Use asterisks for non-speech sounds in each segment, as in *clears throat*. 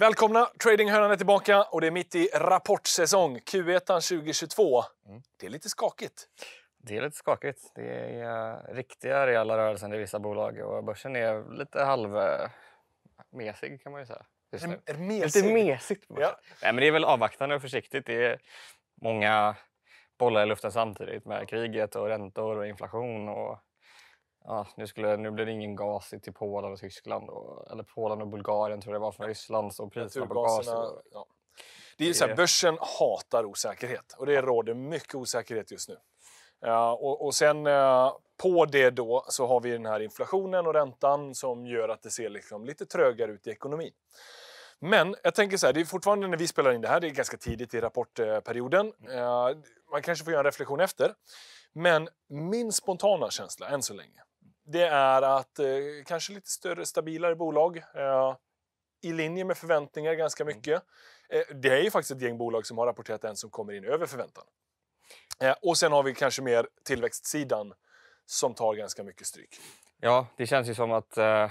Välkomna! Tradinghörnan är tillbaka och det är mitt i rapportsäsong, Q1 2022. Mm. Det är lite skakigt. Det är lite skakigt. Det är eh, riktiga rejäla rörelser i vissa bolag och börsen är lite halvmesig eh, kan man ju säga. Just Är, är mesig? Lite mesigt. Ja. Nej, men det är väl avvaktande och försiktigt. Det är många bollar i luften samtidigt med kriget och räntor och inflation och ja, nu, skulle, nu blir det ingen gas till Polen och Tyskland, och, eller Polen och Bulgarien tror jag det var från Ryssland. Så priserna på gas... ja. Det är ju så här, börsen hatar osäkerhet och det råder mycket osäkerhet just nu. Uh, och, och, sen uh, på det då så har vi den här inflationen och räntan som gör att det ser liksom lite trögare ut i ekonomin. Men jag tänker så här, det är fortfarande när vi spelar in det här, det är ganska tidigt i rapportperioden. Uh, man kanske får göra en reflektion efter. Men min spontana känsla än så länge det är att eh, kanske lite större, stabilare bolag. Eh, I linje med förväntningar ganska mm. mycket. Eh, det är ju faktiskt ett gäng bolag som har rapporterat en som kommer in över förväntan. Eh, och sen har vi kanske mer tillväxtsidan som tar ganska mycket stryk. Ja, det känns ju som att eh,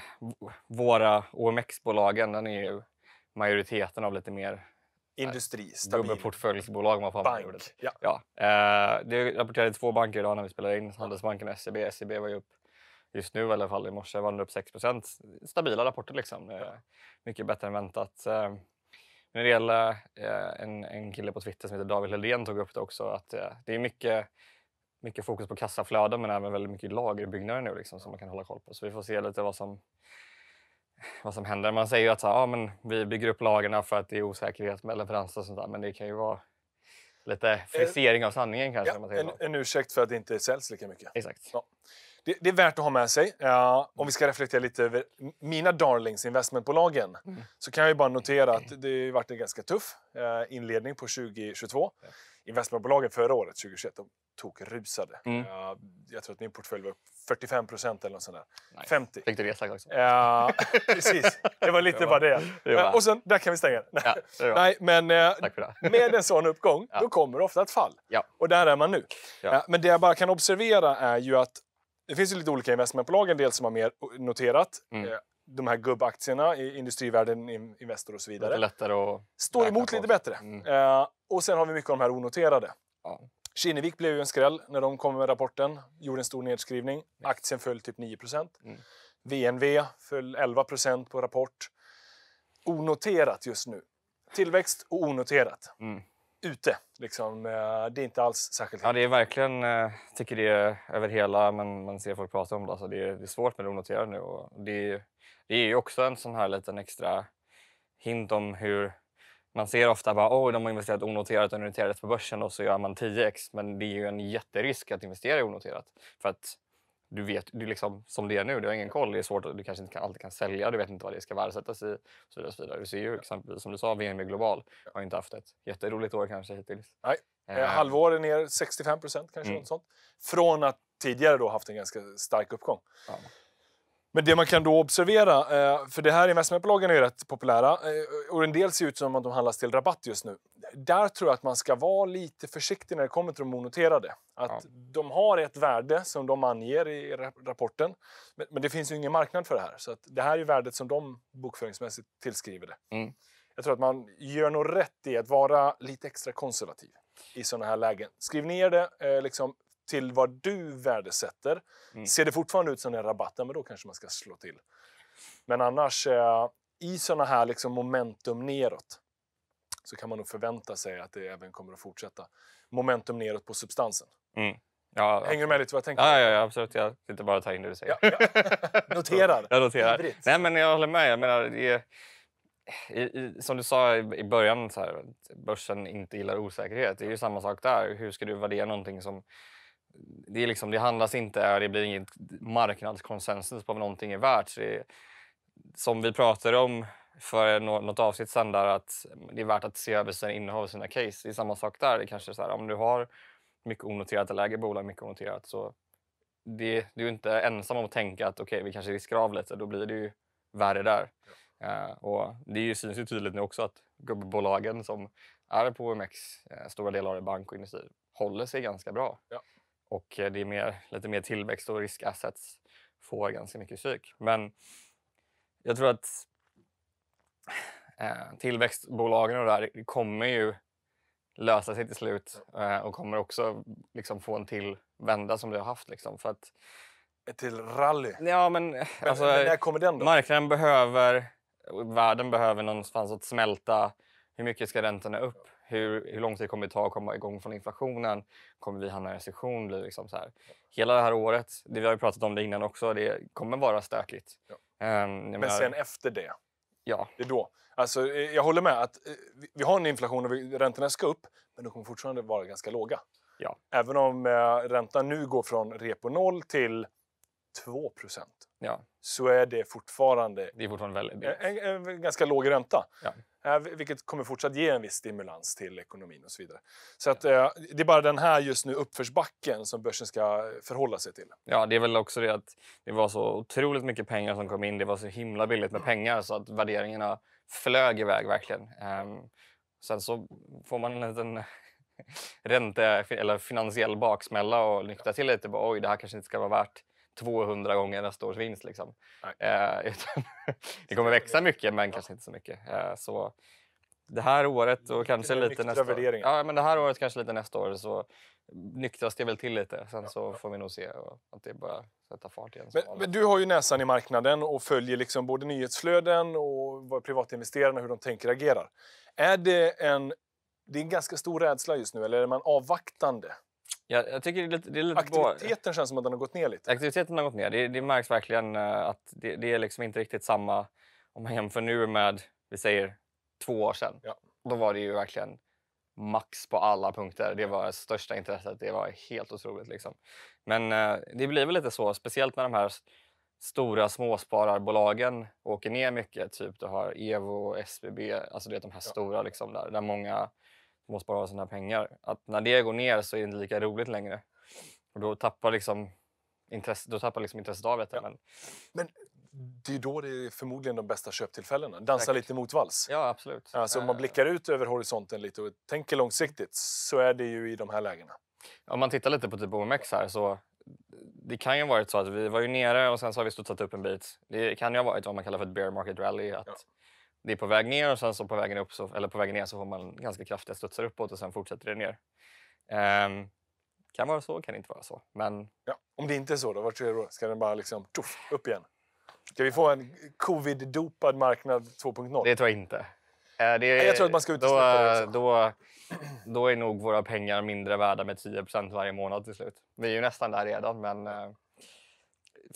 våra OMX-bolagen, den är ju majoriteten av lite mer eh, Industri, stabil. Dubbelportföljsbolag Bank. Ja. Ja. Eh, det rapporterade två banker idag när vi spelade in. Handelsbanken och SEB. SEB var ju upp just nu i alla fall. I morse var den upp 6 Stabila rapporter liksom. Ja. Mycket bättre än väntat. Ehm, när det gäller eh, en, en kille på Twitter som heter David Helldén tog upp det också att eh, det är mycket, mycket fokus på kassaflöden men även väldigt mycket lagerbyggnader nu liksom, som man kan hålla koll på. Så vi får se lite vad som, vad som händer. Man säger ju att så, ja, men vi bygger upp lagren för att det är osäkerhet med leveranser och sånt där men det kan ju vara lite eh, frisering av sanningen kanske. Ja, en, en ursäkt för att det inte säljs lika mycket. Exakt. Ja. Det, det, är värt att ha med sig. Ja, om vi ska reflektera lite över mina darlings, investmentbolagen, mm. så kan jag ju bara notera att det har varit en ganska tuff eh, inledning på 2022. Ja. Investmentbolagen förra året, 2021, de tog rusade. Mm. Ja, jag tror att min portfölj var 45 procent eller något sånt där. Nice. 50. Tänkte resa också. Ja, precis. Det var lite det var, bara det. det var. Och sen, där kan vi stänga ja, Nej, men eh, *laughs* med en sån uppgång, då kommer det ofta ett fall. Och där är man nu. Eh, men det jag bara kan observera är ju att det finns ju lite olika investmentbolag, en del som har mer noterat. Mm. Eh, de här gubbaktierna i industrivärlden, Investor och så vidare. Lite lättare att Står emot lite bättre. Mm. Eh, och sen har vi mycket av de här onoterade. Ja. Kinnevik blev ju en skräll när de kom med rapporten. Gjorde en stor nedskrivning. Aktien föll typ 9 mm. VNV föll 11 på rapport. Onoterat just nu. Tillväxt och onoterat. Mm ute. Liksom, eh, det är inte alls särskilt Ja, det är verkligen, Jag eh, tycker det över hela, men man ser folk prata om det. Alltså, det, är, svårt med det onoterade nu. Och det, det är ju också en sån här liten extra hint om hur man ser ofta att oh, de har investerat onoterat och noterat på börsen och så gör man 10x. Men det är ju en jätterisk att investera i onoterat. För att du vet, du liksom, som det är nu, du har ingen koll, det är svårt, du kanske inte kan, alltid kan sälja, du vet inte vad det ska värdesättas i. Och så vidare, så vidare. Du ser ju exempelvis, som du sa, VNV Global har inte haft ett jätteroligt år kanske hittills. Nej, eh. är eh. ner 65 procent kanske, mm. något sånt. Från att tidigare då haft en ganska stark uppgång. Ja. Men det man kan då observera, eh, för det här investmentbolagen är rätt populära eh, och en del ser ut som att de handlas till rabatt just nu. Där tror jag att man ska vara lite försiktig när det kommer till de onoterade. Att ja. de har ett värde som de anger i rapporten, men det finns ju ingen marknad för det här. Så att det här är värdet som de bokföringsmässigt tillskriver det. Mm. Jag tror att man gör nog rätt i att vara lite extra konservativ i sådana här lägen. Skriv ner det, eh, liksom, till vad du värdesätter. Mm. Ser det fortfarande ut som en rabatt, men då kanske man ska slå till. Men annars, eh, i såna här liksom momentum neråt så kan man nog förvänta sig att det även kommer att fortsätta. Momentum neråt på substansen. Mm. Ja, Hänger du med lite vad jag tänker? Ja, ja, ja absolut. Jag sitter bara och tar in det du säger. Ja, ja. *laughs* Noterar. jag noterar. Nej, men jag håller med. Jag menar, det, i, i, som du sa i början, så här, börsen inte gillar osäkerhet. Det är ju samma sak där. Hur ska du värdera någonting som det, är liksom, det handlas inte, och det blir ingen marknadskonsensus på vad någonting är värt. Så det, som vi pratade om för något avsnitt sen där att det är värt att se över sina innehav och sina case. Det är samma sak där. Det kanske så här, om du har mycket onoterat eller äger bolag mycket onoterat så det, du är inte ensam om att tänka att okej, okay, vi kanske riskerar av lite. Då blir det ju värre där. Ja. Uh, och det ju, syns ju tydligt nu också att gubbbolagen som är på OMX, uh, eh, stora delar av bank och industri, håller sig ganska bra. Ja och eh, det är mer, lite mer tillväxt och riskassets får ganska mycket psyk. Men jag tror att eh, tillväxtbolagen och det här kommer ju lösa sig till slut eh, och kommer också liksom, få en till vända som det har haft. Liksom, för att, Ett till rally? Ja, men, men, eh, alltså, men när kommer den då? Marknaden behöver, världen behöver någonstans att smälta. Hur mycket ska räntorna upp? hur, hur lång tid kommer det ta att komma igång från inflationen? Kommer vi hamna i recession? Blir liksom så här. Hela det här året, det, vi har ju pratat om det innan också, det kommer vara stökigt. Ja. Um, Men sen efter det? Ja. Det är då. Alltså, eh, jag håller med att eh, vi har en inflation och räntorna ska upp, men de kommer fortfarande vara ganska låga. Ja. Även om eh, räntan nu går från repo noll till 2 procent. Ja så är det fortfarande, det är fortfarande väldigt en, en, en, ganska låg ränta. Ja. Eh, vilket kommer fortsatt ge en viss stimulans till ekonomin och så vidare. Så att, eh, det är bara den här just nu uppförsbacken som börsen ska förhålla sig till. Ja, det är väl också det att det var så otroligt mycket pengar som kom in. Det var så himla billigt med mm. pengar så att värderingarna flög iväg verkligen. Um, sen så får man en liten *laughs* ränte eller finansiell baksmälla och nyktra till lite. Oj, det här kanske inte ska vara värt 200 gånger nästa års vinst. Liksom. Eh, *laughs* utan, det kommer växa mycket, men ja. kanske inte så mycket. Eh, så det här året och kanske lite nästa år. Ja, men det här året kanske lite nästa år så nyktras det väl till lite. Sen ja, så får vi nog se att det börjar sätta fart igen. Men, men, du har ju näsan i marknaden och följer liksom både nyhetsflöden och vad privatinvesterarna hur de tänker agerar. Är det en det är en ganska stor rädsla just nu, eller är man avvaktande? Ja, jag tycker det är lite, det är lite Aktiviteten bra. känns som att den har gått ner lite. Aktiviteten har gått ner. Det, det märks verkligen eh, att det, det, är liksom inte riktigt samma om man jämför nu med, vi säger, två år sedan. Ja. Då var det ju verkligen max på alla punkter. Det var det största intresset. Det var helt otroligt. Liksom. Men eh, det blir väl lite så, speciellt när de här stora småspararbolagen åker ner mycket. Typ du har Evo, SBB, alltså det är de här ja. stora liksom, där, där många måste bara ha sina pengar. Att när det går ner så är det inte lika roligt längre. Och då tappar liksom intresse, då tappar liksom intresset av det. Ja. Men... men det är då det är förmodligen de bästa köptillfällena. Dansa Exakt. lite motvalls. Ja, absolut. Alltså, om man eh. blickar ut över horisonten lite och tänker långsiktigt så är det ju i de här lägena. Om man tittar lite på typ OMX här så det kan ju ha varit så att vi var ju nere och sen så har vi studsat upp en bit. Det kan ju ha varit vad man kallar för ett bear market rally. Att ja det är på väg ner och sen så på vägen, upp så, eller på vägen ner så får man ganska kraftiga studsar uppåt och sen fortsätter det ner. Um, kan vara så, kan inte vara så. Men... Ja, om det inte är så, då, vart tror du? då? Ska den bara liksom, tuff, upp igen? Ska vi få en covid-dopad marknad 2.0? Det tror jag inte. Är, eh, jag tror att man ska utesluta då, alltså. då, då är nog våra pengar mindre värda med 10 varje månad till slut. Vi är ju nästan där redan, men eh,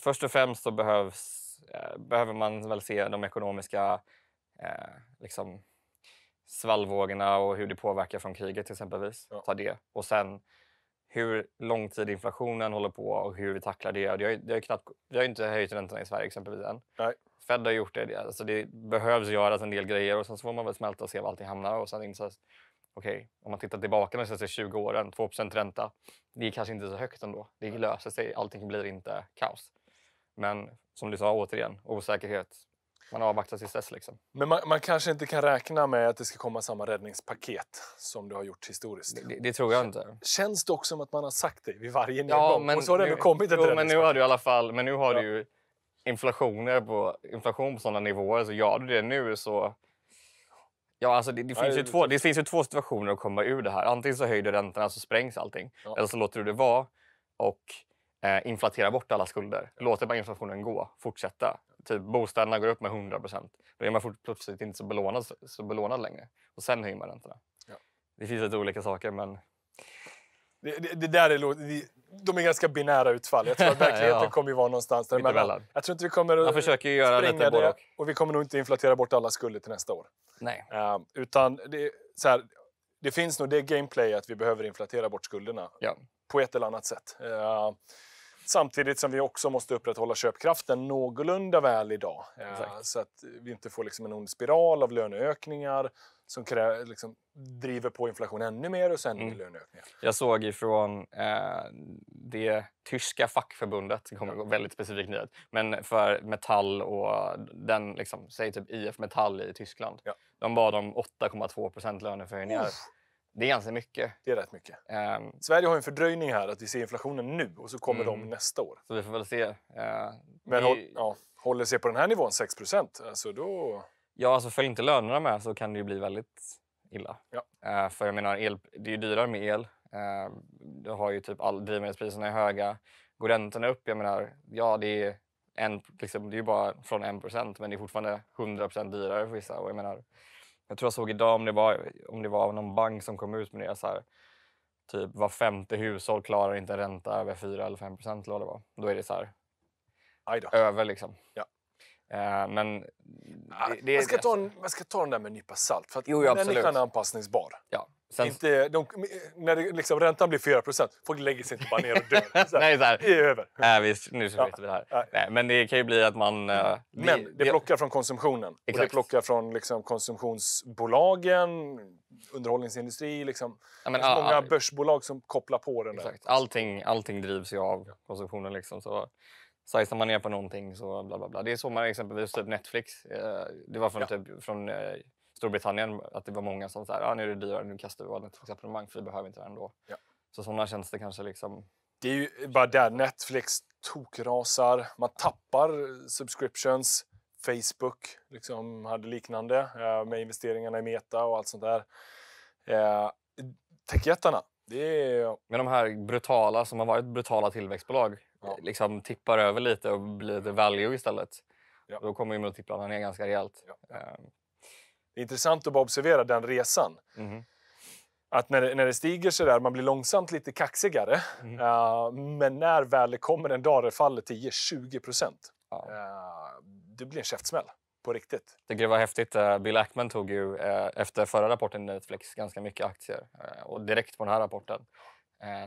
först och främst så behövs, eh, behöver man väl se de ekonomiska eh, liksom, svallvågorna och hur det påverkar från kriget exempelvis. Ja. Ta det. Och sen hur lång tid inflationen håller på och hur vi tacklar det. Det har, det har, knappt, det har inte höjt räntorna i Sverige exempelvis än. Nej. Fed har gjort det. Alltså det behövs göras en del grejer och sen så får man väl smälta och se var allting hamnar. Och sen inses, okej, okay, om man tittar tillbaka de senaste 20 åren, 2 ränta. Det är kanske inte så högt ändå. Det löser sig. Allting blir inte kaos. Men som du sa återigen, osäkerhet man avvaktar tills dess. Liksom. Men man, man, kanske inte kan räkna med att det ska komma samma räddningspaket som du har gjort historiskt? Det, det tror jag inte. Känns det också som att man har sagt det vid varje nedgång? Ja, men och så har det nu, kommit ett jo, men nu har du i alla fall, men nu har ja. du inflationer på, inflation på sådana nivåer. Så gör du det nu så... Ja, alltså det, det finns ju två, det finns ju två situationer att komma ur det här. Antingen så höjer du räntorna så sprängs allting. Ja. Eller så låter du det vara och eh, inflatera bort alla skulder. Låter bara inflationen gå, fortsätta typ bostäderna går upp med 100 procent. Då är man plötsligt inte så belånad, så belånad längre. Och sen höjer man räntorna. Ja. Det finns lite olika saker, men... Det, det, det där är, de är ganska binära utfall. Jag tror att *laughs* verkligheten ja. kommer ju vara någonstans däremellan. Jag tror inte vi kommer att man försöker göra springa lite det. Och vi kommer nog inte inflatera bort alla skulder till nästa år. Nej. Um, utan det, så här, det finns nog det gameplay att vi behöver inflatera bort skulderna. Ja. På ett eller annat sätt. Uh, Samtidigt som vi också måste upprätthålla köpkraften någorlunda väl idag. Eh, Exakt. Så att vi inte får liksom en ond spiral av löneökningar som liksom, driver på inflation ännu mer och sen mm. löneökningar. Jag såg ifrån eh, det tyska fackförbundet, det kommer ja. väldigt specifikt nyhet, men för Metall och den, liksom, säg typ IF Metall i Tyskland. Ja. De bad om 8,2 procent löneförhöjningar. Uff det är ganska mycket. Det är rätt mycket. Um, Sverige har en fördröjning här, att vi ser inflationen nu och så kommer mm. de nästa år. Så vi får väl se. Uh, Men håll, ja, håller sig på den här nivån, 6 procent, alltså då... Ja, alltså följer inte lönerna med så kan det ju bli väldigt illa. Ja. Uh, för jag menar, el, det är ju dyrare med el. Uh, du har ju typ all, drivmedelspriserna är höga. Går räntorna upp, jag menar, ja det är en, liksom, det är ju bara från 1 men det är fortfarande 100 dyrare för vissa. Och jag menar, jag tror jag såg idag om det var, om det var någon bank som kom ut med det. Så här, typ var femte hushåll klarar inte en ränta över 4 eller 5 procent. Då är det så här, över liksom. Ja. Eh, men... Ah, det, man, ska ta en, man ska ta den där med en nypa salt, för att jo, den är anpassningsbar. Ja. Sen... Inte, de, när det, liksom, räntan blir 4 folk lägger sig inte bara ner och dör. Så *laughs* Nej, så här. Det är över. Äh, *laughs* visst, nu skiter ja. vi det här. Ja. Nej, men det kan ju bli att man... Mm. men det plockar från konsumtionen. Exakt. Och det plockar från liksom, konsumtionsbolagen, underhållningsindustri. Liksom. Ja, men, det finns många börsbolag som kopplar på den. Exakt. Där. Allting, allting drivs ju av konsumtionen. Liksom, så. Sajsar man ner på någonting så bla bla bla. Det är så man exempelvis typ Netflix. Eh, det var från, ja. typ, från eh, Storbritannien att det var många som sa ah, nu är det dyrare, nu kastar vi vårt Netflix-abonnemang för vi behöver inte det ändå. Ja. Så sådana tjänster kanske liksom... Det är ju bara där Netflix tokrasar. Man tappar subscriptions. Facebook liksom hade liknande eh, med investeringarna i Meta och allt sånt där. techjättarna det är... Men de här brutala som har varit brutala tillväxtbolag ja. Eh, liksom tippar över lite och blir lite value istället. Ja. Då kommer ju multiplarna ner ganska rejält. Ja. Ehm. Det är intressant att bara observera den resan. Mm. Att när det, när det stiger så där, man blir långsamt lite kaxigare. Mm. Uh, men när väl det kommer en dag där det faller 10-20 procent, uh, det blir en käftsmäll på riktigt. det var häftigt. Eh, Bill Ackman tog ju eh, efter förra rapporten Netflix ganska mycket aktier eh, och direkt på den här rapporten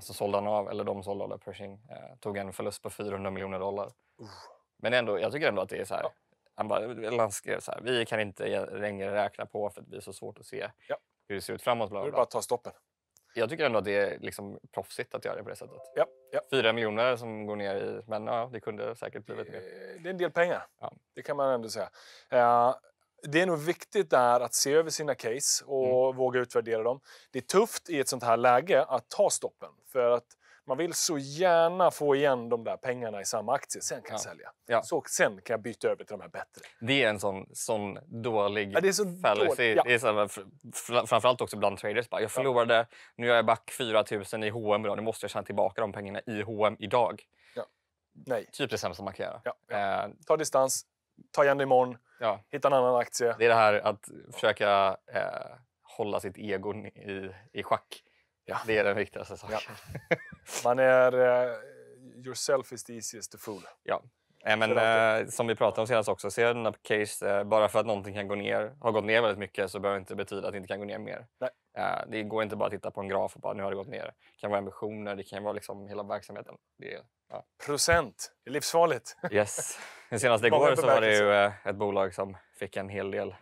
så sålde han av, eller de sålde av Pershing, tog en förlust på 400 miljoner dollar. Uh. Men ändå, jag tycker ändå att det är så här. Ja. Han, bara, han skrev så här, vi kan inte längre räkna på för det blir så svårt att se ja. hur det ser ut framåt. Bla, bla. Nu är det bara att ta stoppen. Jag tycker ändå att det är liksom proffsigt att göra det på det sättet. Ja, ja. Fyra miljoner som går ner i... Men ja, det kunde säkert blivit mer. Eh, det är en del pengar. Ja. Det kan man ändå säga. Eh, det är nog viktigt där att se över sina case och mm. våga utvärdera dem. Det är tufft i ett sånt här läge att ta stoppen. För att man vill så gärna få igen de där pengarna i samma aktie, sen kan ja. jag sälja. Ja. Så, sen kan jag byta över till de här bättre. Det är en sån, sån dålig ja, det är så fallacy. Dålig. Ja. Det är så här, framförallt också bland traders. Bara, jag förlorade, ja. nu är jag back 4 000 i H&M idag. nu måste jag tjäna tillbaka de pengarna i H&M idag. Nej. Typ det sämsta man kan göra. Eh, ta distans, ta igen det imorgon, ja. hitta en annan aktie. Det är det här att försöka eh, hålla sitt ego i, i schack. Ja. Det är den viktigaste saken. Ja. *laughs* Man är... Uh, yourself is the easiest to fool. Ja. Äh, men, eh, som vi pratade om senast också, ser den case, eh, bara för att någonting kan gå ner, har gått ner väldigt mycket så behöver det inte betyda att det inte kan gå ner mer. Eh, det går inte bara att titta på en graf och bara nu har det gått ner. Det kan vara ambitioner, det kan vara liksom hela verksamheten. Det, ja. Procent, det är livsfarligt. Yes. Senast *laughs* igår så var det ju eh, ett bolag som fick en hel del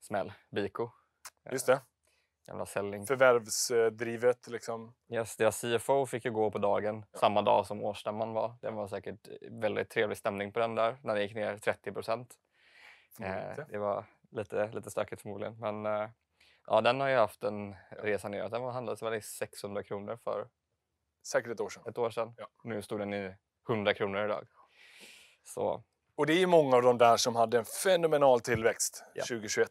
smäll, Biko. Just det. Jävla Selling. Förvärvsdrivet liksom. Yes, deras CFO fick ju gå på dagen, ja. samma dag som årsstämman var. Det var säkert eh, väldigt trevlig stämning på den där, när det gick ner 30 procent. Eh, det var lite, lite stökigt förmodligen. Men eh, ja, den har ju haft en resa neråt. Den handlades väl i 600 kronor för... Säkert ett år sedan. Ett år sedan. Ja. Nu stod den i 100 kronor idag. Så. Och det är många av de där som hade en fenomenal tillväxt ja. 2021.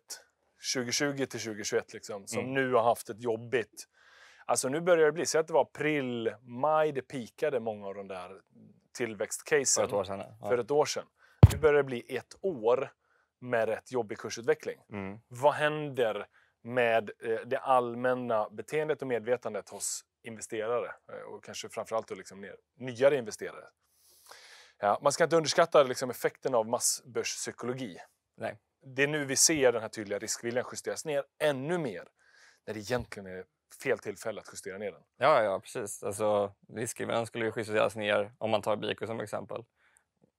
2020 till 2021 liksom, som mm. nu har haft ett jobbigt... Alltså nu börjar det bli, så att det var april, maj det pikade många av de där tillväxtcasen. För ett år sedan. Ja. För ett år sedan. Nu börjar det bli ett år med rätt jobbig kursutveckling. Mm. Vad händer med eh, det allmänna beteendet och medvetandet hos investerare eh, och kanske framförallt då liksom nyare investerare? Ja, man ska inte underskatta liksom effekten av massbörspsykologi. Nej det är nu vi ser den här tydliga riskviljan justeras ner ännu mer när det egentligen är fel tillfälle att justera ner den. Ja, ja precis. Alltså, riskviljan skulle ju justeras ner om man tar Biko som exempel.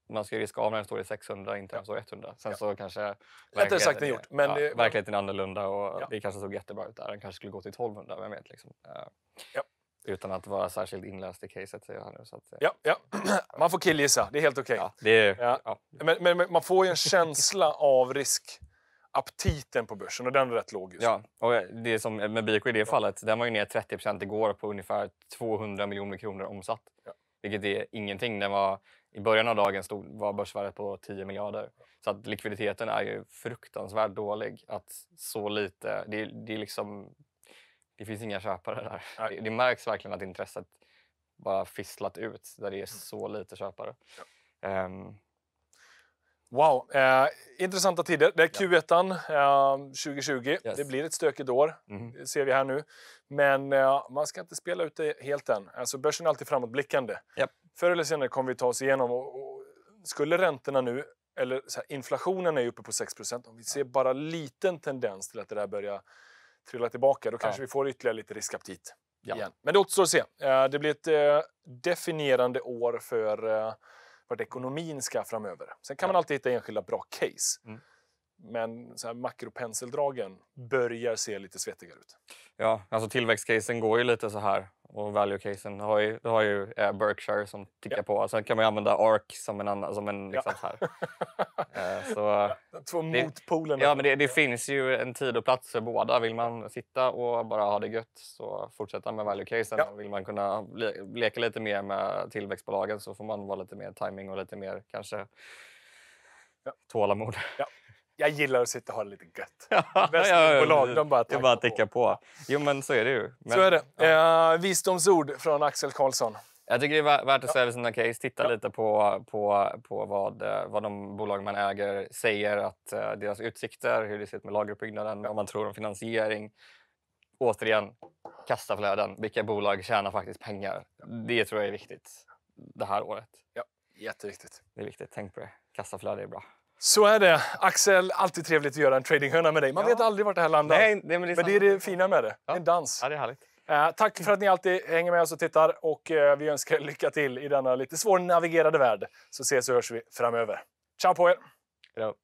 Man ska riska av när den står i 600, inte när den står i 100. Sen ja. så kanske... Lättare sagt än gjort. Men ja, det, verkligheten är annorlunda och ja. det kanske såg jättebra ut där. Den kanske skulle gå till 1200, vem vet? Liksom. Eh. Ja. Utan att vara särskilt inläst i caset säger han nu. Så att, eh, ja, ja. *clears throat* Man får killgissa, det är helt okej. Okay. Ja, ja. ja. men, men, men, man får ju en känsla *laughs* av riskaptiten på börsen och den är rätt låg just Ja, och det som med Bico i det fallet, den var ju ner 30 igår på ungefär 200 miljoner kronor omsatt. Vilket är ingenting. Den var, I början av dagen stod, var börsvärdet på 10 miljarder. Så att likviditeten är ju fruktansvärt dålig. Att så lite, det, det är liksom det finns inga köpare där. Det, det märks verkligen att intresset bara fisslat ut där det är mm. så lite köpare. Ja. Um, Wow, eh, intressanta tider. Det är Q1 eh, 2020. Yes. Det blir ett stökigt år, mm. det ser vi här nu. Men eh, man ska inte spela ut det helt än. Alltså, börsen är alltid framåtblickande. Yep. Förr eller senare kommer vi ta oss igenom. Och, och skulle räntorna nu, eller här, inflationen är uppe på 6 om vi ser bara liten tendens till att det där börjar trilla tillbaka, då kanske ja. vi får ytterligare lite riskaptit. Ja. Igen. Men det återstår att se. Eh, det blir ett eh, definierande år för eh, vart ekonomin ska framöver. Sen kan ja. man alltid hitta enskilda bra case. Mm. Men så här makropenseldragen börjar se lite svettigare ut. Ja, alltså tillväxtcasen går ju lite så här och value casen har ju, har ju eh, Berkshire som tickar ja. på. Alltså, sen kan man ju använda ARK som en annan... Som en, liksom, ja. här. *laughs* Eh, så, Två motpoler. Ja, men det, det, finns ju en tid och plats för båda. Vill man sitta och bara ha det gött så fortsätta med value casen. Ja. Vill man kunna le, leka lite mer med tillväxtbolagen så får man vara lite mer timing och lite mer kanske ja. tålamod. Ja. Jag gillar att sitta och ha det lite gött. ja, Västbolag, ja, de bara tickar bara tickar på. på. Jo, men så är det ju. Men, så är det. Ja. Eh, visdomsord från Axel Karlsson. Jag tycker det är värt att sälja sina case, titta ja. lite på, på, på vad, eh, vad de bolag man äger säger att eh, deras utsikter, hur det ser ut med lageruppbyggnaden, vad man tror om finansiering. Återigen, kassaflöden. Vilka bolag tjänar faktiskt pengar? Det tror jag är viktigt det här året. Ja, jätteviktigt. Det är viktigt, tänk på det. Kassaflöde är bra. Så är det. Axel, alltid trevligt att göra en tradinghörna med dig. Man ja. vet aldrig vart det här landar. Nej, det, men, det men, det är liksom- det fina med det. Ja. En dans. Ja, det är härligt. Eh, tack för att ni alltid hänger med oss och tittar. Och eh, vi önskar er lycka till i denna lite svårnavigerade värld. Så ses och hörs vi framöver. Ciao på er! Hejdå.